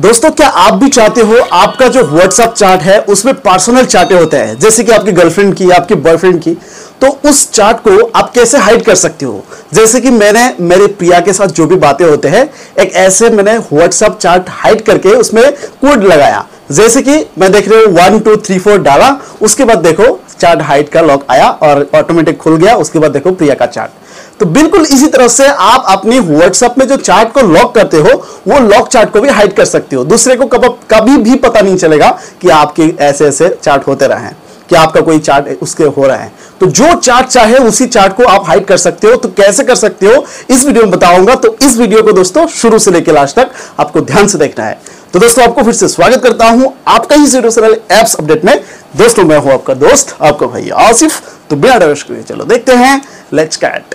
दोस्तों क्या आप भी चाहते हो आपका जो व्हाट्सअप चार्ट है उसमें पर्सनल चार्टे होते हैं जैसे कि आपकी गर्लफ्रेंड की आपकी बॉयफ्रेंड की तो उस चार्ट को आप कैसे हाइड कर सकते हो जैसे कि मैंने मेरे प्रिया के साथ जो भी बातें होते हैं एक ऐसे मैंने व्हाट्सअप चार्ट हाइड करके उसमें कोड लगाया जैसे कि मैं देख रहे हूँ वन टू थ्री फोर डाला उसके बाद देखो चार्ट हाइट का लॉक आया और ऑटोमेटिक खुल गया उसके बाद देखो प्रिया का चार्ट तो बिल्कुल इसी तरह से आप अपनी व्हाट्सएप में जो चार्ट को लॉक करते हो वो लॉक चार्ट को भी हाइड कर सकते हो दूसरे को कब कभी भी पता नहीं चलेगा कि आपके ऐसे ऐसे चार्ट होते रहे कि आपका कोई चार्ट उसके हो रहा है तो जो चार्ट चाहे उसी चार्ट को आप हाइट कर सकते हो तो कैसे कर सकते हो इस वीडियो में बताऊंगा तो इस वीडियो को दोस्तों शुरू से लेकर लास्ट तक आपको ध्यान से देखना है तो दोस्तों आपको फिर से स्वागत करता हूं आपका ही जीरो सरल एप्स अपडेट में दोस्तों मैं हूं आपका दोस्त आपका भाई आसिफ तो बिना डर चलो देखते हैं लेट्स कैट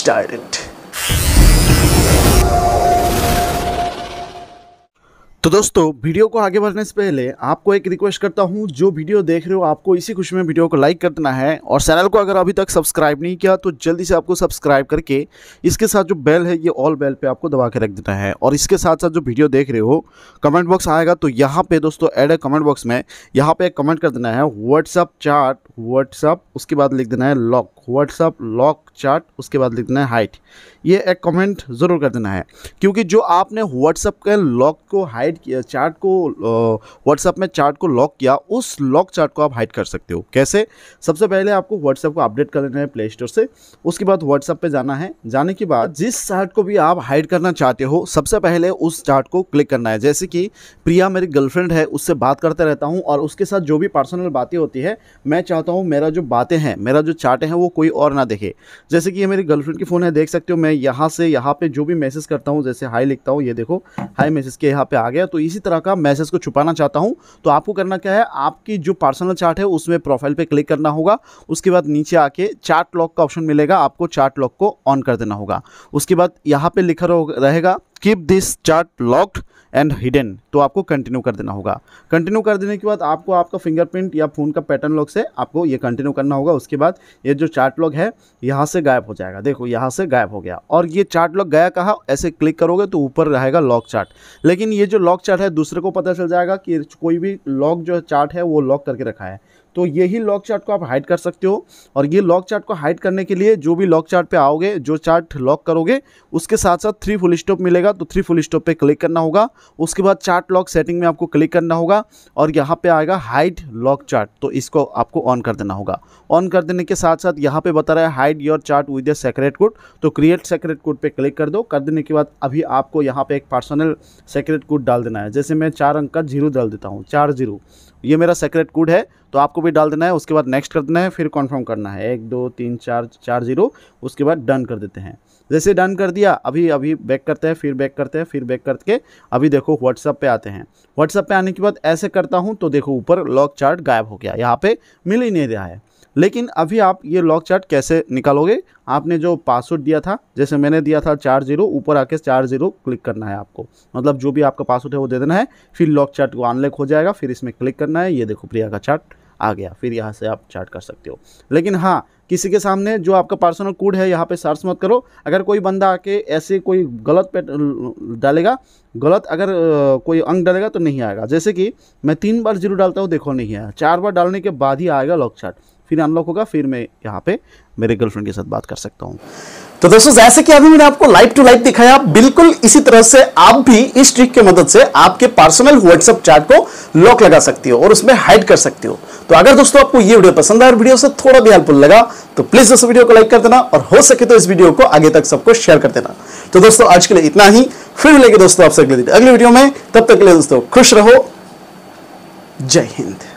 स्टार्ट तो दोस्तों वीडियो को आगे बढ़ने से पहले आपको एक रिक्वेस्ट करता हूं जो वीडियो देख रहे हो आपको इसी खुशी में वीडियो को लाइक करना है और चैनल को अगर अभी तक सब्सक्राइब नहीं किया तो जल्दी से आपको सब्सक्राइब करके इसके साथ जो बेल है ये ऑल बेल पे आपको दबा के रख देना है और इसके साथ साथ जो वीडियो देख रहे हो कमेंट बॉक्स आएगा तो यहाँ पर दोस्तों एड है कमेंट बॉक्स में यहाँ पर एक कमेंट कर देना है व्हाट्सअप चार्ट व्हाट्सअप उसके बाद लिख देना है लॉक व्हाट्सअप लॉक चार्ट उसके बाद लिख देना है हाइट ये एक कमेंट ज़रूर कर देना है क्योंकि जो आपने व्हाट्सअप के लॉक को हाइट हाइड किया चार्ट को व्हाट्सएप में चार्ट को लॉक किया उस लॉक चार्ट को आप हाइड कर सकते हो कैसे सबसे पहले आपको व्हाट्सएप को अपडेट कर लेना है प्ले स्टोर से उसके बाद व्हाट्सएप पे जाना है जाने के बाद जिस चार्ट को भी आप हाइड करना चाहते हो सबसे पहले उस चार्ट को क्लिक करना है जैसे कि प्रिया मेरी गर्लफ्रेंड है उससे बात करते रहता हूँ और उसके साथ जो भी पर्सनल बातें होती है मैं चाहता हूँ मेरा जो बातें हैं मेरा जो चार्ट है वो कोई और ना देखे जैसे कि ये मेरी गर्लफ्रेंड की फ़ोन है देख सकते हो मैं यहाँ से यहाँ पर जो भी मैसेज करता हूँ जैसे हाई लिखता हूँ ये देखो हाई मैसेज के यहाँ पर आगे गया तो इसी तरह का मैसेज को छुपाना चाहता हूँ तो आपको करना क्या है आपकी जो पर्सनल चार्ट है उसमें प्रोफाइल पे क्लिक करना होगा उसके बाद नीचे आके चार्ट लॉक का ऑप्शन मिलेगा आपको चार्ट लॉक को ऑन कर देना होगा उसके बाद यहाँ पे लिखा रहेगा keep this chat locked and hidden तो आपको कंटिन्यू कर देना होगा कंटिन्यू कर देने के बाद आपको आपका फिंगरप्रिंट या फ़ोन का पैटर्न लॉक से आपको ये कंटिन्यू करना होगा उसके बाद ये जो चार्ट लॉक है यहाँ से गायब हो जाएगा देखो यहाँ से गायब हो गया और ये चार्ट लॉक गया कहा ऐसे क्लिक करोगे तो ऊपर रहेगा लॉक चार्ट लेकिन ये जो लॉक चार्ट है दूसरे को पता चल जाएगा कि कोई भी लॉक जो चार्ट है वो लॉक करके रखा है तो यही लॉक चार्ट को आप हाइड कर सकते हो और ये लॉक चार्ट को हाइड करने के लिए जो भी लॉक चार्ट पे आओगे जो चार्ट लॉक करोगे उसके साथ साथ थ्री फुल स्टॉप मिलेगा तो थ्री फुल स्टॉप पे क्लिक करना होगा उसके बाद चार्ट लॉक सेटिंग में आपको क्लिक करना होगा और यहाँ पर आएगा हाइड लॉक चार्ट तो इसको आपको ऑन कर देना होगा ऑन कर देने के साथ साथ यहाँ पर बता रहा है hide your chat with a secret code तो क्रिएट सेक्रेट कोड पर क्लिक कर दो कर देने के बाद अभी आपको यहाँ पर एक पर्सनल सेक्रेट कोड डाल देना है जैसे मैं चार अंक का जीरो डाल देता हूँ चार जीरो ये मेरा सेक्रेट कोड है तो आपको भी डाल देना है उसके बाद नेक्स्ट कर देना है फिर कन्फर्म करना है एक दो तीन चार चार जीरो उसके बाद डन कर देते हैं जैसे डन कर दिया अभी अभी बैक करते हैं फिर बैक करते हैं फिर बैक करके अभी देखो व्हाट्सअप पे आते हैं व्हाट्सअप पे आने के बाद ऐसे करता हूँ तो देखो ऊपर लॉक चार्ट गायब हो गया यहाँ पे मिल ही नहीं रहा है लेकिन अभी आप ये लॉक चार्ट कैसे निकालोगे आपने जो पासवर्ड दिया था जैसे मैंने दिया था चार जीरो ऊपर आके चार जीरो क्लिक करना है आपको मतलब जो भी आपका पासवर्ड है वो दे देना है फिर लॉक चार्ट को अनलॉक हो जाएगा फिर इसमें क्लिक करना है ये देखो प्रिया का चार्ट आ गया फिर यहाँ से आप चार्ट कर सकते हो लेकिन हाँ किसी के सामने जो आपका पर्सनल कोड है यहाँ पे सर्च मत करो अगर कोई बंदा आके ऐसे कोई गलत पे डालेगा गलत अगर कोई अंक डालेगा तो नहीं आएगा जैसे कि मैं तीन बार जीरो डालता हूँ देखो नहीं आया चार बार डालने के बाद ही आएगा लॉक चार्ट फिर अनलॉक होगा फिर मैं यहाँ पे मेरे गर्लफ्रेंड के साथ बात कर सकता हूँ तो दोस्तों जैसे कि अभी मैंने आपको लाइव टू लाइव दिखाया बिल्कुल इसी तरह से आप भी इस ट्रिक के मदद से आपके पर्सनल व्हाट्सएप चैट को लॉक लगा सकती हो और उसमें हाइड कर सकती हो तो अगर दोस्तों आपको ये वीडियो पसंद आया और वीडियो से थोड़ा भी हेल्पफुल लगा तो प्लीज दोस्तों वीडियो को लाइक कर देना और हो सके तो इस वीडियो को आगे तक सबको शेयर कर देना तो दोस्तों आज के लिए इतना ही फिर मिलेगी दोस्तों आपसे अगले अगले वीडियो में तब तक के लिए दोस्तों खुश रहो जय हिंद